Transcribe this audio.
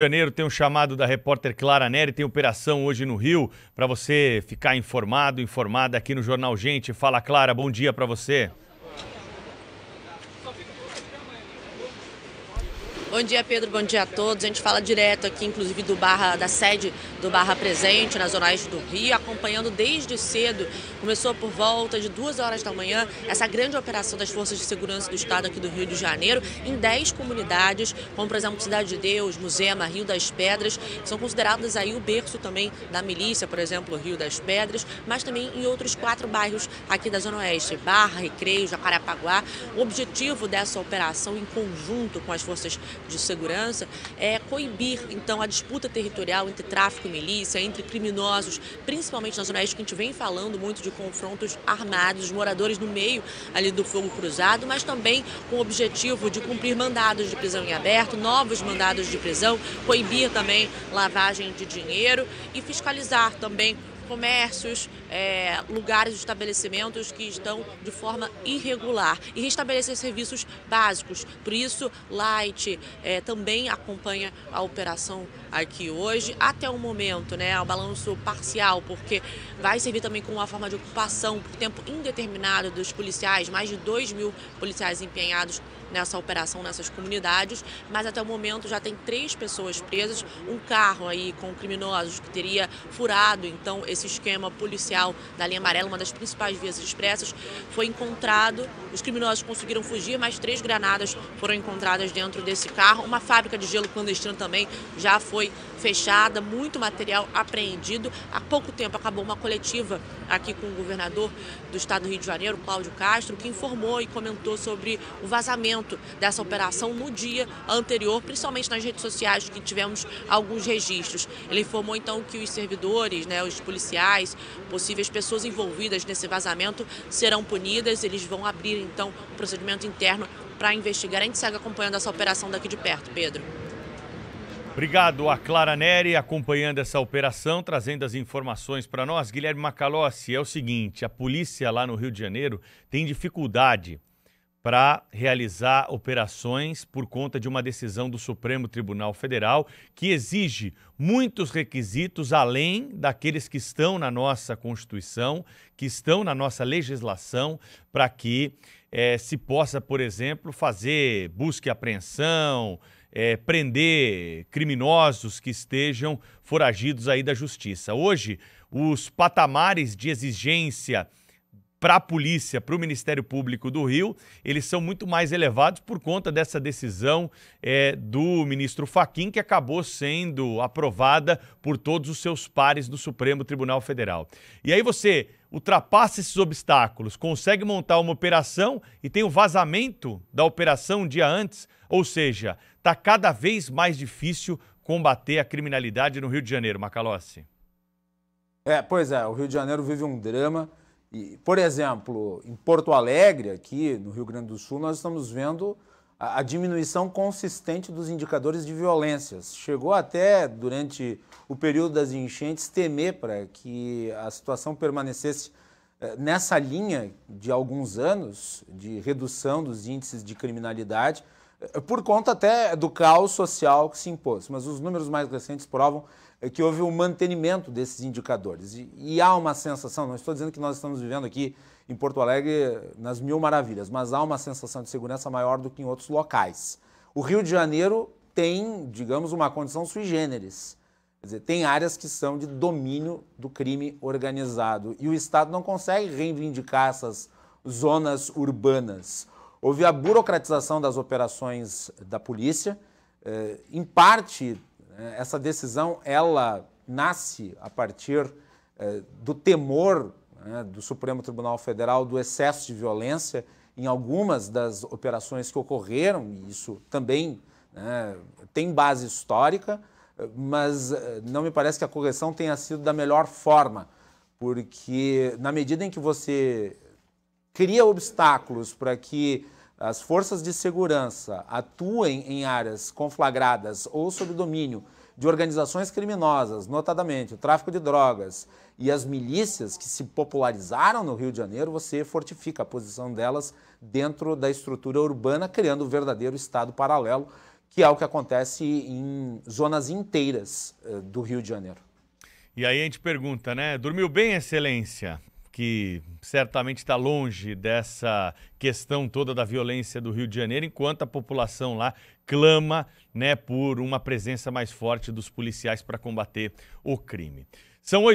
de Janeiro tem um chamado da repórter Clara Neri, tem operação hoje no Rio, para você ficar informado, informada aqui no Jornal Gente. Fala, Clara, bom dia para você. Bom dia, Pedro. Bom dia a todos. A gente fala direto aqui, inclusive, do Barra, da sede do Barra Presente, na Zona Oeste do Rio, acompanhando desde cedo. Começou por volta de duas horas da manhã essa grande operação das Forças de Segurança do Estado aqui do Rio de Janeiro, em dez comunidades, como por exemplo Cidade de Deus, Musema, Rio das Pedras, que são consideradas aí o berço também da milícia, por exemplo, Rio das Pedras, mas também em outros quatro bairros aqui da Zona Oeste, Barra, Recreio, Jacarapaguá. O objetivo dessa operação em conjunto com as Forças de segurança é coibir, então, a disputa territorial entre tráfico e milícia, entre criminosos, principalmente na Zona Oeste, que a gente vem falando muito de confrontos armados, moradores no meio ali do fogo cruzado, mas também com o objetivo de cumprir mandados de prisão em aberto, novos mandados de prisão, coibir também lavagem de dinheiro e fiscalizar também comércios, é, lugares, estabelecimentos que estão de forma irregular e restabelecer serviços básicos. Por isso, Light é, também acompanha a operação aqui hoje, até o momento, né? O balanço parcial, porque vai servir também como uma forma de ocupação por tempo indeterminado dos policiais, mais de 2 mil policiais empenhados nessa operação nessas comunidades, mas até o momento já tem três pessoas presas, um carro aí com criminosos que teria furado então esse esquema policial da linha amarela, uma das principais vias expressas, foi encontrado. Os criminosos conseguiram fugir, mas três granadas foram encontradas dentro desse carro. Uma fábrica de gelo clandestino também já foi fechada, muito material apreendido. Há pouco tempo acabou uma coletiva aqui com o governador do estado do Rio de Janeiro, Cláudio Castro, que informou e comentou sobre o vazamento acompanhamento dessa operação no dia anterior, principalmente nas redes sociais que tivemos alguns registros. Ele informou então que os servidores, né, os policiais, possíveis pessoas envolvidas nesse vazamento serão punidas. Eles vão abrir então um procedimento interno para investigar. A gente segue acompanhando essa operação daqui de perto, Pedro. Obrigado a Clara Neri acompanhando essa operação, trazendo as informações para nós. Guilherme Macalossi, é o seguinte: a polícia lá no Rio de Janeiro tem dificuldade para realizar operações por conta de uma decisão do Supremo Tribunal Federal que exige muitos requisitos além daqueles que estão na nossa Constituição, que estão na nossa legislação, para que eh, se possa, por exemplo, fazer busca e apreensão, eh, prender criminosos que estejam foragidos aí da justiça. Hoje, os patamares de exigência para a polícia, para o Ministério Público do Rio, eles são muito mais elevados por conta dessa decisão é, do ministro Faquim, que acabou sendo aprovada por todos os seus pares do Supremo Tribunal Federal. E aí você ultrapassa esses obstáculos, consegue montar uma operação e tem o vazamento da operação um dia antes, ou seja, está cada vez mais difícil combater a criminalidade no Rio de Janeiro, Macalossi. É, pois é, o Rio de Janeiro vive um drama. E, por exemplo, em Porto Alegre, aqui no Rio Grande do Sul, nós estamos vendo a, a diminuição consistente dos indicadores de violências. Chegou até, durante o período das enchentes, temer para que a situação permanecesse eh, nessa linha de alguns anos de redução dos índices de criminalidade, eh, por conta até do caos social que se impôs. Mas os números mais recentes provam é que houve o um mantenimento desses indicadores. E, e, há uma sensação, não estou dizendo que nós estamos vivendo aqui em Porto Alegre nas mil maravilhas, mas há uma sensação de segurança maior do que em outros locais. O Rio de Janeiro tem, digamos, uma condição sui generis. Quer dizer, tem áreas que são de domínio do crime organizado e o Estado não consegue reivindicar essas zonas urbanas. Houve a burocratização das operações da polícia, eh, em parte é, essa decisão, ela nasce a partir é, do temor né, do Supremo Tribunal Federal do excesso de violência em algumas das operações que ocorreram, e isso também né, tem base histórica, mas é, não me parece que a correção tenha sido da melhor forma, porque na medida em que você cria obstáculos para que as forças de segurança atuem em áreas conflagradas ou sob domínio de organizações criminosas, notadamente o tráfico de drogas e as milícias que se popularizaram no Rio de Janeiro, você fortifica a posição delas dentro da estrutura urbana, criando um verdadeiro estado paralelo, que é o que acontece em zonas inteiras eh, do Rio de Janeiro. E aí a gente pergunta, né? Dormiu bem, excelência? que certamente está longe dessa questão toda da violência do Rio de Janeiro, enquanto a população lá clama né, por uma presença mais forte dos policiais para combater o crime. São